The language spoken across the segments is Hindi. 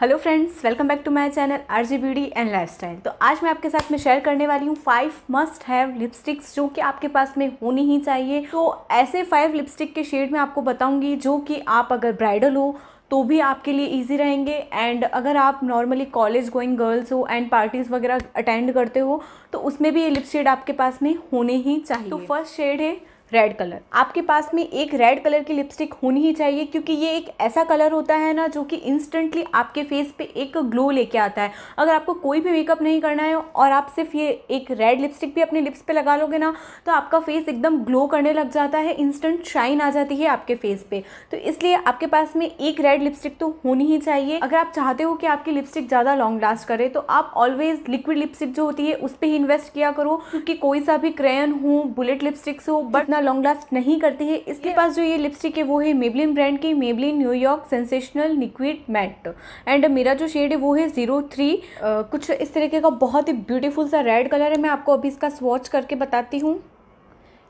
hello friends welcome back to my channel R G B D and lifestyle तो आज मैं आपके साथ में शेयर करने वाली हूँ फाइव मस्ट हैव लिपस्टिक्स जो कि आपके पास में होनी ही चाहिए तो ऐसे फाइव लिपस्टिक के शेड में आपको बताऊँगी जो कि आप अगर ब्राइडल हो तो भी आपके लिए इजी रहेंगे एंड अगर आप नॉर्मली कॉलेज गोइंग गर्ल्स हो एंड पार्टीज़ वगैरह अटेंड करते हो तो उसमें भी ये लिप शेड आपके पास में होने ही चाहिए तो फर्स्ट शेड है रेड कलर आपके पास में एक रेड कलर की लिपस्टिक होनी ही चाहिए क्योंकि ये एक ऐसा कलर होता है ना जो कि इंस्टेंटली आपके फेस पे एक ग्लो लेके आता है अगर आपको कोई भी मेकअप नहीं करना है और आप सिर्फ ये एक रेड लिपस्टिक भी अपने लिप्स पे लगा लोगे ना तो आपका फेस एकदम ग्लो करने लग जाता है इंस्टेंट शाइन आ जाती है आपके फेस पे तो इसलिए आपके पास में एक रेड लिपस्टिक तो होनी ही चाहिए अगर आप चाहते हो कि आपकी लिपस्टिक ज़्यादा लॉन्ग लास्ट करे तो आप ऑलवेज लिक्विड लिपस्टिक जो होती है उस पर ही इन्वेस्ट किया करो क्योंकि कोई सा भी क्रेन हो बुलेट लिपस्टिक्स हो बट ना इतना लॉन्ग लास्ट नहीं करती है इसके पास जो ये लिपस्टिक है वो है मेबलिन ब्रांड की Maybelline New York sensational liquid matte and मेरा जो शेड है वो है ज़ीरो थ्री कुछ इस तरीके का बहुत ही ब्यूटीफुल सा रेड कलर है मैं आपको अभी इसका स्वॉच करके बताती हूँ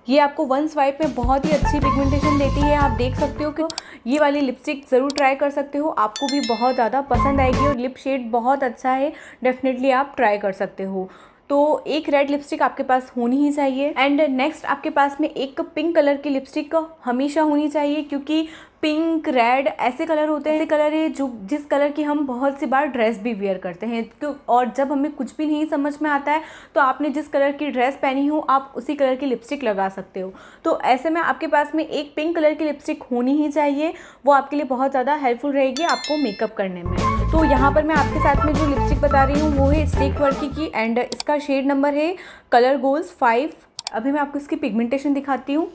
ये आपको वन स्वाइप में बहुत ही अच्छी पिगमेंटेशन देती है आप देख सकते हो कि ये वाली लिपस्टिक ज़रूर ट्राई कर सकते हो आपको भी बहुत ज़्यादा पसंद आएगी और लिप शेड बहुत अच्छा है डेफिनेटली आप ट्राई कर सकते हो तो एक रेड लिपस्टिक आपके पास होनी ही चाहिए एंड नेक्स्ट आपके पास में एक पिंक कलर की लिपस्टिक हमेशा होनी चाहिए क्योंकि पिंक रेड ऐसे कलर होते हैं ऐसे कलर है जो जिस कलर की हम बहुत सी बार ड्रेस भी वेयर करते हैं तो और जब हमें कुछ भी नहीं समझ में आता है तो आपने जिस कलर की ड्रेस पहनी हो आप उसी कलर की लिपस्टिक लगा सकते हो तो ऐसे में आपके पास में एक पिंक कलर की लिपस्टिक होनी ही चाहिए वो आपके लिए बहुत ज़्यादा हेल्पफुल रहेगी आपको मेकअप करने में तो यहाँ पर मैं आपके साथ में जो लिपस्टिक बता रही हूँ वो है स्टेक वर्की की एंड इसका शेड नंबर है कलर गोल्स फाइव अभी मैं आपको इसकी पिगमेंटेशन दिखाती हूँ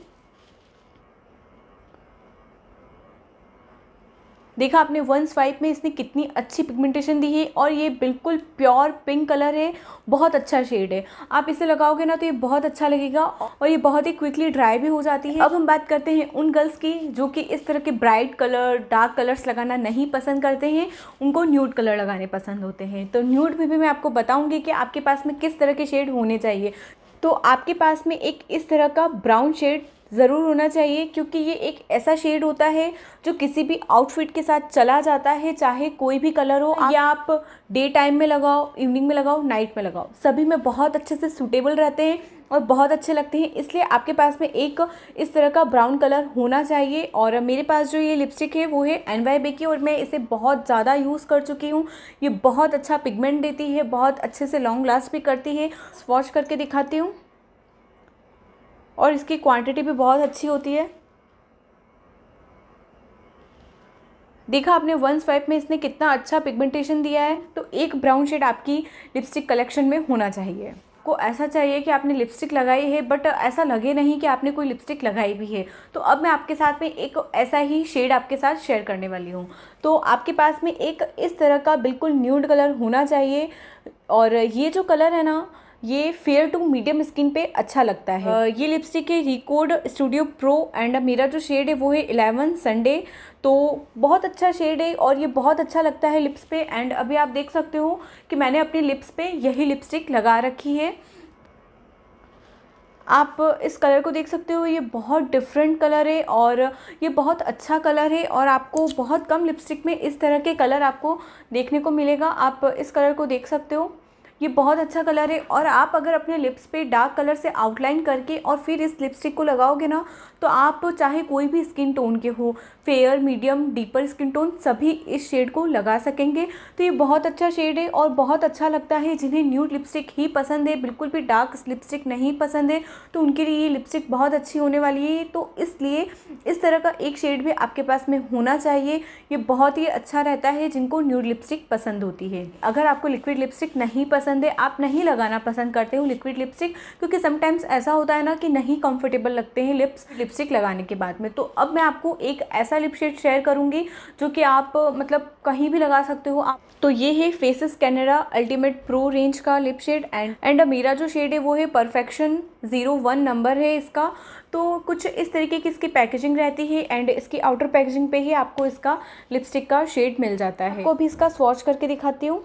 देखा आपने वन स्वाइप में इसने कितनी अच्छी पिगमेंटेशन दी है और ये बिल्कुल प्योर पिंक कलर है बहुत अच्छा शेड है आप इसे लगाओगे ना तो ये बहुत अच्छा लगेगा और ये बहुत ही क्विकली ड्राई भी हो जाती है अब हम बात करते हैं उन गर्ल्स की जो कि इस तरह के ब्राइट कलर डार्क कलर्स लगाना नहीं पसंद करते हैं उनको न्यूड कलर लगाने पसंद होते हैं तो न्यूड में भी मैं आपको बताऊँगी कि आपके पास में किस तरह के शेड होने चाहिए तो आपके पास में एक इस तरह का ब्राउन शेड ज़रूर होना चाहिए क्योंकि ये एक ऐसा शेड होता है जो किसी भी आउटफिट के साथ चला जाता है चाहे कोई भी कलर हो या आप डे टाइम में लगाओ इवनिंग में लगाओ नाइट में लगाओ सभी में बहुत अच्छे से सूटेबल रहते हैं और बहुत अच्छे लगते हैं इसलिए आपके पास में एक इस तरह का ब्राउन कलर होना चाहिए और मेरे पास जो ये लिपस्टिक है वो है एन वाई बेकी की और मैं इसे बहुत ज़्यादा यूज़ कर चुकी हूँ ये बहुत अच्छा पिगमेंट देती है बहुत अच्छे से लॉन्ग लास्ट भी करती है वॉश करके दिखाती हूँ और इसकी क्वांटिटी भी बहुत अच्छी होती है देखा आपने वन स्वाइप में इसने कितना अच्छा पिगमेंटेशन दिया है तो एक ब्राउन शेड आपकी लिपस्टिक कलेक्शन में होना चाहिए को ऐसा चाहिए कि आपने लिपस्टिक लगाई है बट ऐसा लगे नहीं कि आपने कोई लिपस्टिक लगाई भी है तो अब मैं आपके साथ में एक ऐसा ही शेड आपके साथ शेयर करने वाली हूँ तो आपके पास में एक इस तरह का बिल्कुल न्यूड कलर होना चाहिए और ये जो कलर है ना ये फेयर टू मीडियम स्किन पे अच्छा लगता है ये लिपस्टिक है रिकॉर्ड स्टूडियो प्रो एंड मेरा जो शेड है वो है इलेवन संडे तो बहुत अच्छा शेड है और ये बहुत अच्छा लगता है लिप्स पे एंड अभी आप देख सकते हो कि मैंने अपने लिप्स पे यही लिपस्टिक लगा रखी है आप इस कलर को देख सकते हो ये बहुत डिफरेंट कलर है और ये बहुत अच्छा कलर है और आपको बहुत कम लिपस्टिक में इस तरह के कलर आपको देखने को मिलेगा आप इस कलर को देख सकते हो ये बहुत अच्छा कलर है और आप अगर अपने लिप्स पे डार्क कलर से आउटलाइन करके और फिर इस लिपस्टिक को लगाओगे ना तो आप चाहे कोई भी स्किन टोन के हो fair medium deeper skin tone सभी इस शेड को लगा सकेंगे तो ये बहुत अच्छा शेड है और बहुत अच्छा लगता है जिन्हें न्यूड लिपस्टिक ही पसंद है बिल्कुल भी डार्क लिपस्टिक नहीं पसंद है तो उनके लिए ये लिपस्टिक बहुत अच्छी होने वाली है तो इसलिए इस तरह का एक शेड भी आपके पास में होना चाहिए ये बहुत ही अच्छा रहता है जिनको न्यूड लिपस्टिक पसंद होती है अगर आपको लिक्विड लिपस्टिक नहीं पसंद है आप नहीं लगाना पसंद करते हो लिक्विड लिपस्टिक क्योंकि समटाइम्स ऐसा होता है ना कि नहीं कंफर्टेबल लगते हैं लिप्स लिपस्टिक लगाने के बाद में तो अब मैं आपको एक ऐसा लिप शेड शेयर करूँगी जो कि आप मतलब कहीं भी लगा सकते हो आप तो ये है Faces Canada ultimate pro range का लिप शेड एंड एंड मेरा जो शेड है वो है परफेक्शन ज़ीरो वन नंबर है इसका तो कुछ इस तरीके की इसकी पैकेजिंग रहती है एंड इसकी आउटर पैकेजिंग पे ही आपको इसका लिपस्टिक का शेड मिल जाता है आपको अभी इसका स्वॉच करके दिखाती हूँ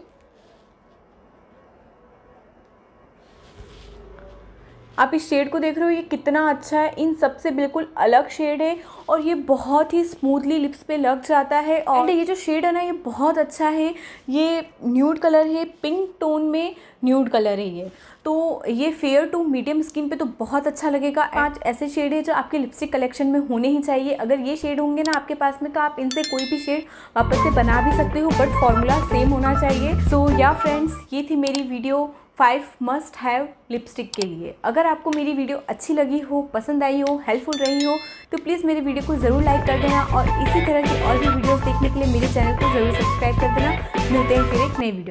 आप इस शेड को देख रहे हो ये कितना अच्छा है इन सबसे बिल्कुल अलग शेड है और ये बहुत ही स्मूथली लिप्स पे लग जाता है और ये जो शेड है ना ये बहुत अच्छा है ये न्यूड कलर है पिंक टोन में न्यूड कलर है ये तो ये फेयर टू मीडियम स्किन पे तो बहुत अच्छा लगेगा आज ऐसे शेड है जो आपके लिपस्टिक कलेक्शन में होने ही चाहिए अगर ये शेड होंगे ना आपके पास में तो आप इनसे कोई भी शेड वापस से बना भी सकते हो बट फॉर्मूला सेम होना चाहिए सो या फ्रेंड्स ये थी मेरी video five must have lipstick के लिए अगर आपको मेरी वीडियो अच्छी लगी हो पसंद आई हो हेल्पफुल रही हो तो प्लीज़ मेरी वीडियो को ज़रूर लाइक कर देना और इसी तरह की और भी वीडियोस देखने के लिए मेरे चैनल को ज़रूर सब्सक्राइब कर देना मिलते हैं फिर एक नई वीडियो